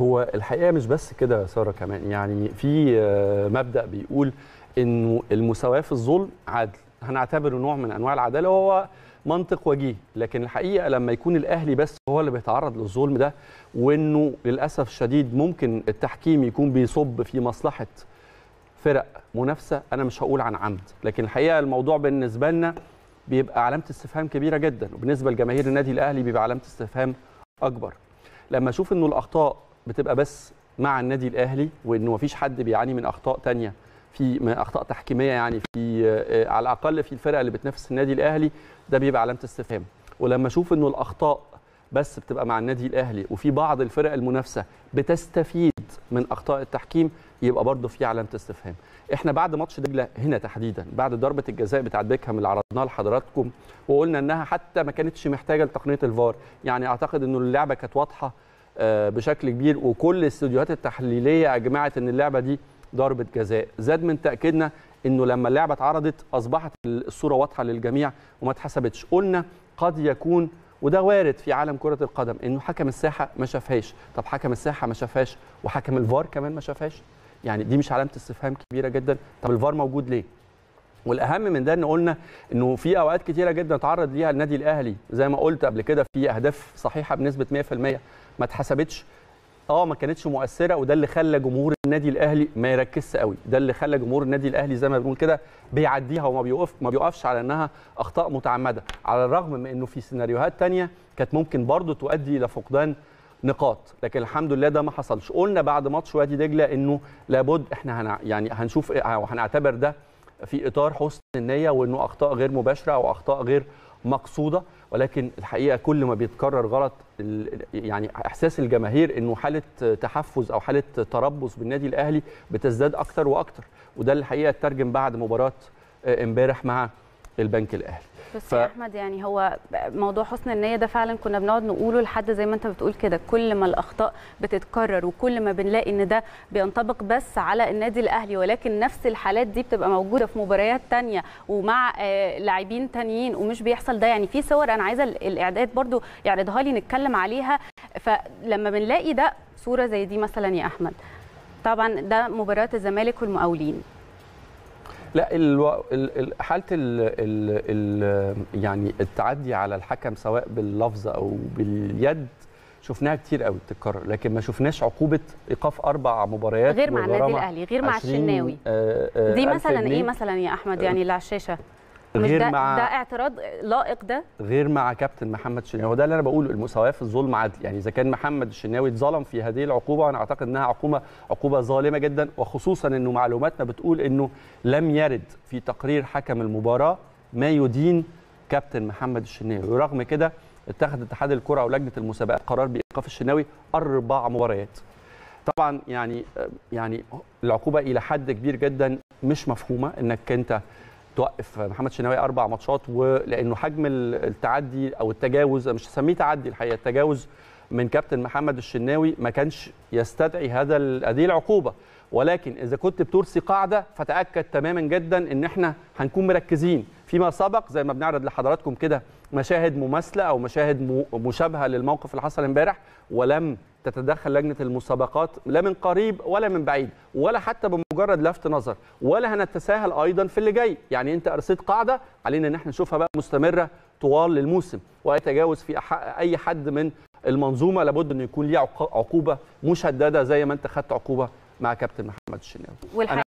هو الحقيقه مش بس كده يا ساره كمان يعني في آه، مبدا بيقول انه المساواه في الظلم عدل هنعتبره نوع من انواع العداله وهو منطق وجيه لكن الحقيقه لما يكون الاهلي بس هو اللي بيتعرض للظلم ده وانه للاسف الشديد ممكن التحكيم يكون بيصب في مصلحه فرق منافسه انا مش هقول عن عمد لكن الحقيقه الموضوع بالنسبه لنا بيبقى علامه استفهام كبيره جدا وبالنسبه لجماهير النادي الاهلي بيبقى علامه استفهام اكبر لما اشوف انه الاخطاء بتبقى بس مع النادي الاهلي وانه مفيش حد بيعاني من اخطاء تانية في اخطاء تحكيميه يعني في آه، على الاقل في الفرق اللي بتنافس النادي الاهلي ده بيبقى علامه استفهام ولما اشوف انه الاخطاء بس بتبقى مع النادي الاهلي وفي بعض الفرق المنافسه بتستفيد من اخطاء التحكيم يبقى برضه في علامه استفهام. احنا بعد ماتش دجله هنا تحديدا بعد ضربه الجزاء بتاعت بيكهام اللي عرضناها لحضراتكم وقلنا انها حتى ما كانتش محتاجه لتقنيه الفار، يعني اعتقد انه اللعبه كانت واضحه آه، بشكل كبير وكل الاستوديوهات التحليليه اجمعت ان اللعبه دي ضربه جزاء زاد من تاكيدنا انه لما اللعبه اتعرضت اصبحت الصوره واضحه للجميع وما اتحسبتش قلنا قد يكون وده وارد في عالم كرة القدم انه حكم الساحة ما شافهاش، طب حكم الساحة ما شافهاش وحكم الفار كمان ما شافهاش؟ يعني دي مش علامة استفهام كبيرة جدا، طب الفار موجود ليه؟ والاهم من ده ان قلنا انه في اوقات كتيره جدا اتعرض ليها النادي الاهلي زي ما قلت قبل كده في اهداف صحيحه بنسبه 100% ما اتحسبتش اه ما كانتش مؤثره وده اللي خلى جمهور النادي الاهلي ما يركزش قوي ده اللي خلى جمهور النادي الاهلي زي ما بنقول كده بيعديها وما بيوقف ما بيوقفش على انها اخطاء متعمده على الرغم من انه في سيناريوهات ثانيه كانت ممكن برضه تؤدي الى فقدان نقاط لكن الحمد لله ده ما حصلش قلنا بعد ماتش وادي دجله انه لابد احنا هنع... يعني هنشوف إيه او هنعتبر ده في اطار حسن النيه وانه اخطاء غير مباشره او اخطاء غير مقصوده ولكن الحقيقه كل ما بيتكرر غلط يعني احساس الجماهير انه حاله تحفز او حاله تربص بالنادي الاهلي بتزداد اكتر واكتر وده الحقيقه اترجم بعد مباراه آه، امبارح مع البنك الاهلي بس ف... يا احمد يعني هو موضوع حسن النيه ده فعلا كنا بنقعد نقوله لحد زي ما انت بتقول كده كل ما الاخطاء بتتكرر وكل ما بنلاقي ان ده بينطبق بس على النادي الاهلي ولكن نفس الحالات دي بتبقى موجوده في مباريات تانية ومع آه لاعبين تانيين ومش بيحصل ده يعني في صور انا عايزه الاعداد برضو يعرضها لي نتكلم عليها فلما بنلاقي ده صوره زي دي مثلا يا احمد طبعا ده مباراه الزمالك والمقاولين لا الو... حاله ال... ال... ال... يعني التعدي على الحكم سواء باللفظ او باليد شفناها كتير قوي بتتكرر لكن ما شفناش عقوبه ايقاف اربع مباريات غير مع النادي الاهلي غير مع الشناوي آه، آه، دي مثلا ايه مثلا يا احمد آه. يعني الشاشة غير ده مع ده اعتراض لائق ده غير مع كابتن محمد الشناوي وده اللي انا بقوله المساواه في الظلم عدل يعني اذا كان محمد الشناوي اتظلم في هذه العقوبه انا اعتقد انها عقوبه عقوبه ظالمه جدا وخصوصا انه معلوماتنا بتقول انه لم يرد في تقرير حكم المباراه ما يدين كابتن محمد الشناوي ورغم كده اتخذ اتحاد الكره ولجنه المسابقات قرار بايقاف الشناوي اربع مباريات طبعا يعني يعني العقوبه الى حد كبير جدا مش مفهومه انك انت توقف محمد شناوي اربع ماتشات ولانه حجم التعدي او التجاوز مش هسميه تعدي الحقيقه التجاوز من كابتن محمد الشناوي ما كانش يستدعي هذا هذه العقوبه ولكن اذا كنت بترسي قاعده فتاكد تماما جدا ان احنا هنكون مركزين فيما سبق زي ما بنعرض لحضراتكم كده مشاهد مماثله او مشاهد مشابهه للموقف اللي حصل امبارح ولم تتدخل لجنه المسابقات لا من قريب ولا من بعيد ولا حتى بمجرد لفت نظر ولا هنتساهل ايضا في اللي جاي يعني انت ارسيت قاعده علينا ان احنا نشوفها بقى مستمره طوال الموسم ويتجاوز في اي حد من المنظومه لابد انه يكون ليه عقوبه مشدده زي ما انت خدت عقوبه مع كابتن محمد الشناوي